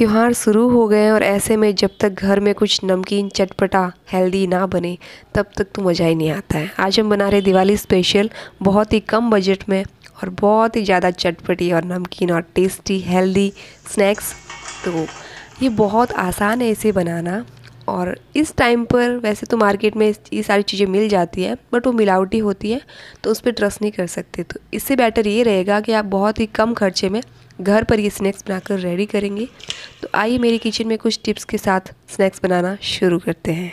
त्यौहार शुरू हो गए और ऐसे में जब तक घर में कुछ नमकीन चटपटा हेल्दी ना बने तब तक तो मज़ा ही नहीं आता है आज हम बना रहे दिवाली स्पेशल बहुत ही कम बजट में और बहुत ही ज़्यादा चटपटी और नमकीन और टेस्टी हेल्दी स्नैक्स तो ये बहुत आसान है इसे बनाना और इस टाइम पर वैसे तो मार्केट में ये सारी चीज़ें मिल जाती हैं बट वो मिलावटी होती है तो उस पर ट्रस्ट नहीं कर सकते तो इससे बेटर ये रहेगा कि आप बहुत ही कम खर्चे में घर पर ये स्नैक्स बनाकर रेडी करेंगे तो आइए मेरे किचन में कुछ टिप्स के साथ स्नैक्स बनाना शुरू करते हैं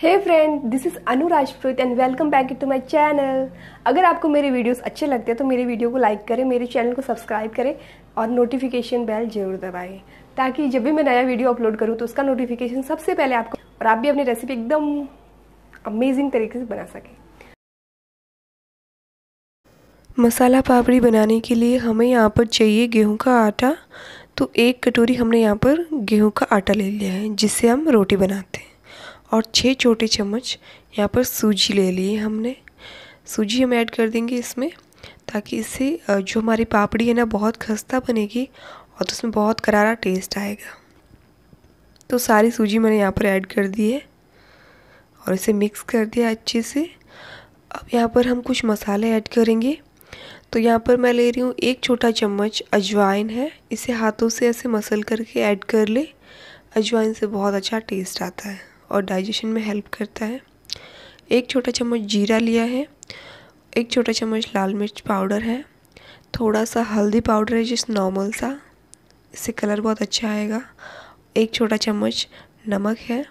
hey friend this is Anu Rajput and welcome back to my channel अगर आपको मेरे वीडियोस अच्छे लगते हैं तो मेरे वीडियो को लाइक करें मेरे चैनल को सब्सक्राइब करें और नोटिफिकेशन बेल जरूर दबाएं ताकि जब भी मैं नया वीडियो अपलोड करूँ तो उसका नोटिफिकेशन सबसे पहले आपको और आप भी अपनी रेसिपी एकदम अमेजिंग तरीके से बना सकें मसाला पापड़ी बनाने के लिए हमें यहाँ पर चाहिए गेहूँ का आटा तो एक कटोरी हमने यहाँ पर गेहूँ का आटा ले लिया है जिससे हम रोटी बनाते हैं और छः छोटे चम्मच यहाँ पर सूजी ले लिए हमने सूजी हम ऐड कर देंगे इसमें ताकि इससे जो हमारी पापड़ी है ना बहुत खस्ता बनेगी और तो उसमें बहुत करारा टेस्ट आएगा तो सारी सूजी मैंने यहाँ पर ऐड कर दी है और इसे मिक्स कर दिया अच्छे से अब यहाँ पर हम कुछ मसाले ऐड करेंगे तो यहाँ पर मैं ले रही हूँ एक छोटा चम्मच अजवाइन है इसे हाथों से ऐसे मसल करके ऐड कर ले अजवाइन से बहुत अच्छा टेस्ट आता है और डाइजेशन में हेल्प करता है एक छोटा चम्मच जीरा लिया है एक छोटा चम्मच लाल मिर्च पाउडर है थोड़ा सा हल्दी पाउडर है जिस नॉर्मल सा इससे कलर बहुत अच्छा आएगा एक छोटा चम्मच नमक है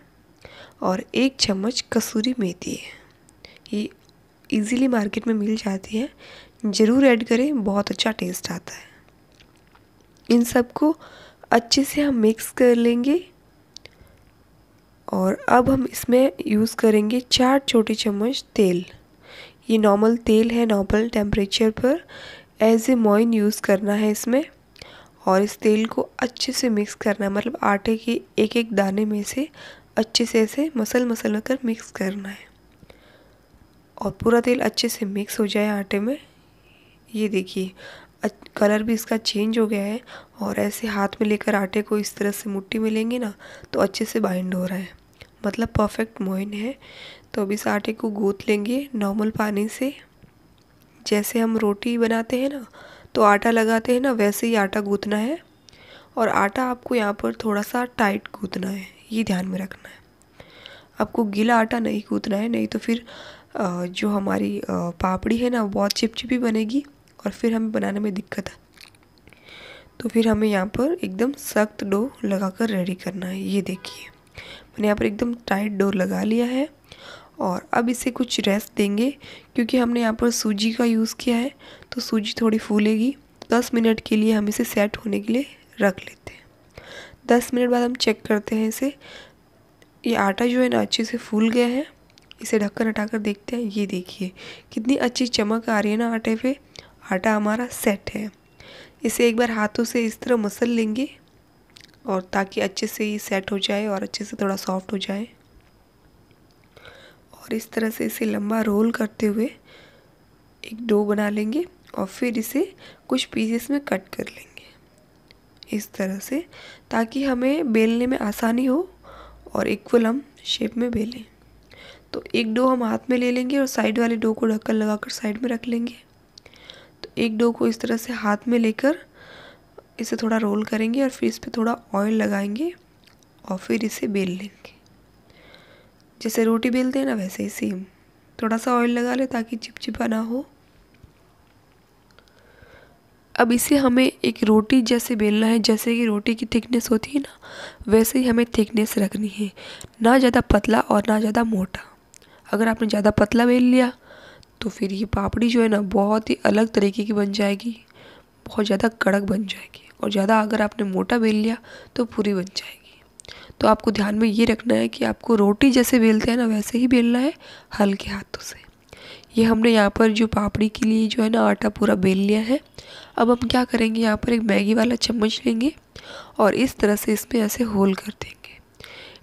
और एक चम्मच कसूरी मेथी है ये इजीली मार्केट में मिल जाती है ज़रूर ऐड करें बहुत अच्छा टेस्ट आता है इन सबको अच्छे से हम मिक्स कर लेंगे और अब हम इसमें यूज़ करेंगे चार छोटे चम्मच तेल ये नॉर्मल तेल है नॉर्मल टेम्परेचर पर एज ए मॉइन यूज़ करना है इसमें और इस तेल को अच्छे से मिक्स करना है मतलब आटे के एक एक दाने में से अच्छे से ऐसे मसल मसल कर मिक्स करना है और पूरा तेल अच्छे से मिक्स हो जाए आटे में ये देखिए कलर भी इसका चेंज हो गया है और ऐसे हाथ में लेकर आटे को इस तरह से मुट्ठी में लेंगे ना तो अच्छे से बाइंड हो रहा है मतलब परफेक्ट मोइन है तो अब इस आटे को गूँथ लेंगे नॉर्मल पानी से जैसे हम रोटी बनाते हैं ना तो आटा लगाते हैं ना वैसे ही आटा गूँथना है और आटा आपको यहाँ पर थोड़ा सा टाइट गूँथना है ये ध्यान में रखना है आपको गीला आटा नहीं गूँथना है नहीं तो फिर जो हमारी पापड़ी है ना बहुत चिपचिपी बनेगी और फिर हमें बनाने में दिक्कत है तो फिर हमें यहाँ पर एकदम सख्त डो लगा कर रेडी करना है ये देखिए मैंने यहाँ पर एकदम टाइट डोर लगा लिया है और अब इसे कुछ रेस्ट देंगे क्योंकि हमने यहाँ पर सूजी का यूज़ किया है तो सूजी थोड़ी फूलेगी दस मिनट के लिए हम इसे सेट होने के लिए रख लेते हैं दस मिनट बाद हम चेक करते हैं इसे ये आटा जो है ना अच्छे से फूल गया है इसे ढक्कन हटाकर देखते हैं ये देखिए कितनी अच्छी चमक आ रही है ना आटे पर आटा हमारा सेट है इसे एक बार हाथों से इस तरह मसल लेंगे और ताकि अच्छे से ये सेट हो जाए और अच्छे से थोड़ा सॉफ्ट हो जाए और इस तरह से इसे लंबा रोल करते हुए एक डो बना लेंगे और फिर इसे कुछ पीसेस में कट कर लेंगे इस तरह से ताकि हमें बेलने में आसानी हो और इक्वल हम शेप में बेलें तो एक डो हम हाथ में ले लेंगे और साइड वाले डो को ढक्कन लगाकर साइड में रख लेंगे एक डो को इस तरह से हाथ में लेकर इसे थोड़ा रोल करेंगे और फिर इस पर थोड़ा ऑयल लगाएंगे और फिर इसे बेल लेंगे जैसे रोटी बेलते हैं ना वैसे ही सेम थोड़ा सा ऑयल लगा लें ताकि चिपचिपा ना हो अब इसे हमें एक रोटी जैसे बेलना है जैसे कि रोटी की थिकनेस होती है ना वैसे ही हमें थिकनेस रखनी है ना ज़्यादा पतला और ना ज़्यादा मोटा अगर आपने ज़्यादा पतला बेल लिया तो फिर ये पापड़ी जो है ना बहुत ही अलग तरीके की बन जाएगी बहुत ज़्यादा कड़क बन जाएगी और ज़्यादा अगर आपने मोटा बेल लिया तो पूरी बन जाएगी तो आपको ध्यान में ये रखना है कि आपको रोटी जैसे बेलते हैं ना वैसे ही बेलना है हल्के हाथों से ये हमने यहाँ पर जो पापड़ी के लिए जो है ना आटा पूरा बेल लिया है अब हम क्या करेंगे यहाँ पर एक मैगी वाला चम्मच लेंगे और इस तरह से इसमें ऐसे होल कर देंगे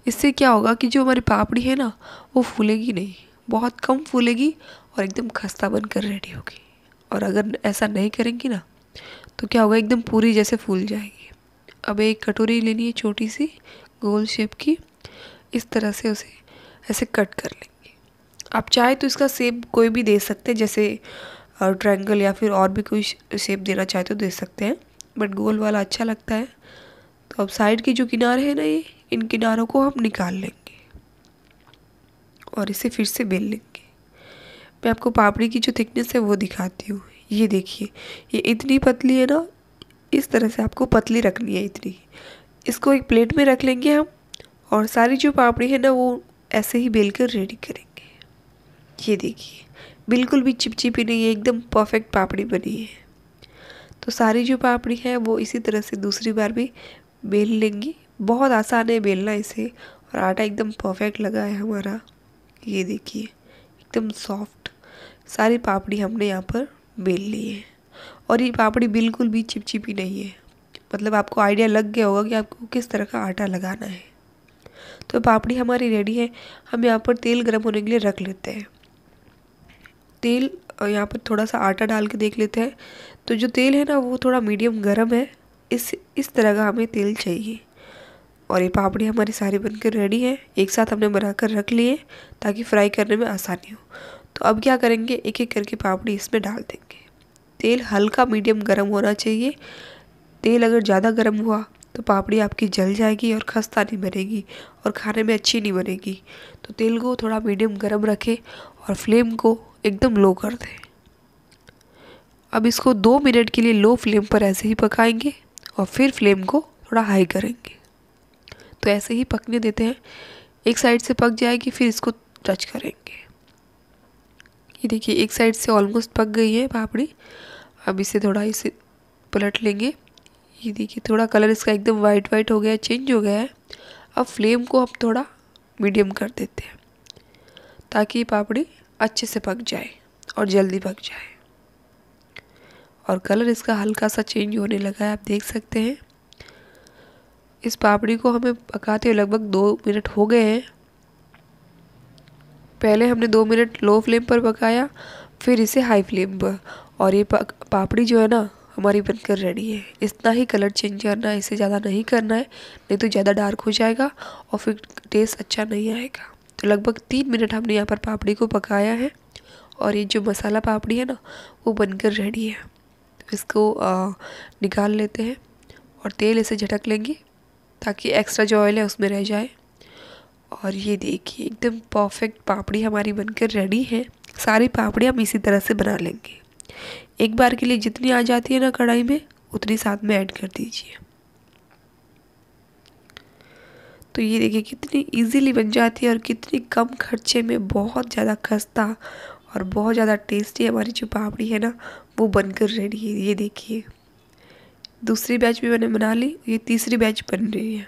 इससे क्या होगा कि जो हमारी पापड़ी है ना वो फूलेगी नहीं बहुत कम फूलेगी और एकदम खस्ता बनकर रेडी होगी और अगर ऐसा नहीं करेंगी ना तो क्या होगा एकदम पूरी जैसे फूल जाएगी अब एक कटोरी लेनी है छोटी सी गोल शेप की इस तरह से उसे ऐसे कट कर लेंगे आप चाहे तो इसका सेप कोई भी दे सकते हैं जैसे ट्रायंगल या फिर और भी कोई शेप देना चाहे तो दे सकते हैं बट गोल वाला अच्छा लगता है तो अब साइड के जो किनारे हैं ना ये इन किनारों को हम निकाल लेंगे और इसे फिर से बेल लेंगे मैं आपको पापड़ी की जो थिकनेस है वो दिखाती हूँ ये देखिए ये इतनी पतली है ना इस तरह से आपको पतली रखनी है इतनी इसको एक प्लेट में रख लेंगे हम और सारी जो पापड़ी है ना वो ऐसे ही बेल कर रेडी करेंगे ये देखिए बिल्कुल भी चिपचिपी नहीं है एकदम परफेक्ट पापड़ी बनी है तो सारी जो पापड़ी है वो इसी तरह से दूसरी बार भी बेल लेंगी बहुत आसान है बेलना इसे और आटा एकदम परफेक्ट लगा है हमारा ये देखिए एकदम सॉफ्ट सारी पापड़ी हमने यहाँ पर बेल ली है और ये पापड़ी बिल्कुल भी चिपचिपी नहीं है मतलब आपको आइडिया लग गया होगा कि आपको किस तरह का आटा लगाना है तो पापड़ी हमारी रेडी है हम यहाँ पर तेल गर्म होने के लिए रख लेते हैं तेल यहाँ पर थोड़ा सा आटा डाल के देख लेते हैं तो जो तेल है ना वो थोड़ा मीडियम गर्म है इस इस तरह का हमें तेल चाहिए और ये पापड़ी हमारी सारी बनकर रेडी है एक साथ हमने बनाकर रख लिए ताकि फ्राई करने में आसानी हो तो अब क्या करेंगे एक एक करके पापड़ी इसमें डाल देंगे तेल हल्का मीडियम गर्म होना चाहिए तेल अगर ज़्यादा गर्म हुआ तो पापड़ी आपकी जल जाएगी और खस्ता नहीं बनेगी और खाने में अच्छी नहीं बनेगी तो तेल को थोड़ा मीडियम गर्म रखें और फ्लेम को एकदम लो कर दें अब इसको दो मिनट के लिए लो फ्लेम पर ऐसे ही पकाएंगे और फिर फ्लेम को थोड़ा हाई करेंगे तो ऐसे ही पकने देते हैं एक साइड से पक जाएगी फिर इसको टच करेंगे ये देखिए एक साइड से ऑलमोस्ट पक गई है पापड़ी अब इसे थोड़ा इसे पलट लेंगे ये देखिए थोड़ा कलर इसका एकदम वाइट वाइट हो गया चेंज हो गया है अब फ्लेम को हम थोड़ा मीडियम कर देते हैं ताकि पापड़ी अच्छे से पक जाए और जल्दी पक जाए और कलर इसका हल्का सा चेंज होने लगा है आप देख सकते हैं इस पापड़ी को हमें पकाते हुए लगभग दो मिनट हो गए हैं पहले हमने दो मिनट लो फ्लेम पर पकाया फिर इसे हाई फ्लेम पर और ये पापड़ी जो है ना हमारी बनकर रेडी है इतना ही कलर चेंज करना है इसे ज़्यादा नहीं करना है नहीं तो ज़्यादा डार्क हो जाएगा और फिर टेस्ट अच्छा नहीं आएगा तो लगभग तीन मिनट हमने यहाँ पर पापड़ी को पकाया है और ये जो मसाला पापड़ी है ना वो बनकर रेडी है तो इसको आ, निकाल लेते हैं और तेल इसे झटक लेंगे ताकि एक्स्ट्रा जो ऑयल है उसमें रह जाए और ये देखिए एकदम परफेक्ट पापड़ी हमारी बनकर रेडी है सारी पापड़ी हम इसी तरह से बना लेंगे एक बार के लिए जितनी आ जाती है ना कढ़ाई में उतनी साथ में ऐड कर दीजिए तो ये देखिए कितनी इजीली बन जाती है और कितनी कम खर्चे में बहुत ज़्यादा खस्ता और बहुत ज़्यादा टेस्टी हमारी जो पापड़ी है ना वो बनकर रेडी है ये देखिए दूसरी बैच भी मैंने बना ली ये तीसरी बैच बन रही है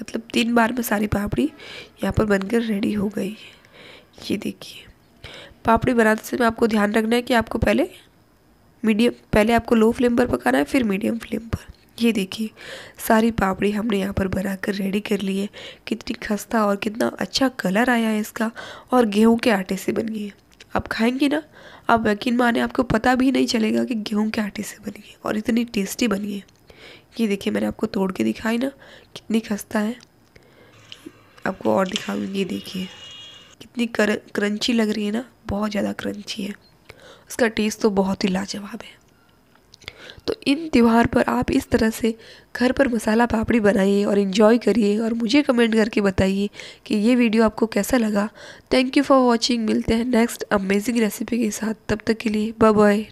मतलब तीन बार में सारी पापड़ी यहाँ पर बनकर रेडी हो गई है ये देखिए पापड़ी बनाते समय आपको ध्यान रखना है कि आपको पहले मीडियम पहले आपको लो फ्लेम पर पकाना है फिर मीडियम फ्लेम पर ये देखिए सारी पापड़ी हमने यहाँ पर बनाकर रेडी कर ली है कितनी खस्ता और कितना अच्छा कलर आया है इसका और गेहूं के आटे से बन गई है आप खाएंगे ना आप यकीन माने आपको पता भी नहीं चलेगा कि गेहूँ के आटे से बनी है और इतनी टेस्टी बनी है ये देखिए मैंने आपको तोड़ के दिखाई ना कितनी खस्ता है आपको और दिखाऊंगी ये देखिए कितनी कर, क्रंची लग रही है ना बहुत ज़्यादा क्रंची है उसका टेस्ट तो बहुत ही लाजवाब है तो इन त्यौहार पर आप इस तरह से घर पर मसाला पापड़ी बनाइए और इन्जॉय करिए और मुझे कमेंट करके बताइए कि ये वीडियो आपको कैसा लगा थैंक यू फॉर वॉचिंग मिलते हैं नेक्स्ट अमेजिंग रेसिपी के साथ तब तक के लिए बाय बाय